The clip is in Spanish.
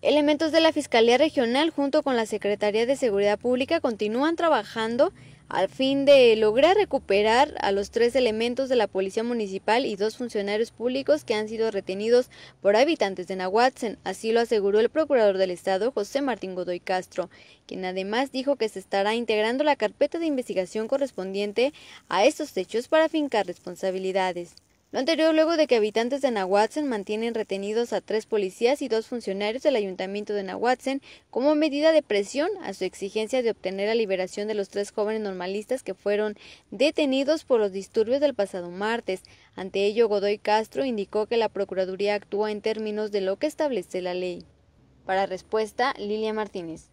Elementos de la Fiscalía Regional junto con la Secretaría de Seguridad Pública continúan trabajando al fin de lograr recuperar a los tres elementos de la Policía Municipal y dos funcionarios públicos que han sido retenidos por habitantes de Nahuatzen. Así lo aseguró el Procurador del Estado, José Martín Godoy Castro, quien además dijo que se estará integrando la carpeta de investigación correspondiente a estos hechos para fincar responsabilidades. Lo anterior luego de que habitantes de Nahuatzen mantienen retenidos a tres policías y dos funcionarios del ayuntamiento de Nahuatzen como medida de presión a su exigencia de obtener la liberación de los tres jóvenes normalistas que fueron detenidos por los disturbios del pasado martes. Ante ello, Godoy Castro indicó que la Procuraduría actúa en términos de lo que establece la ley. Para respuesta, Lilia Martínez.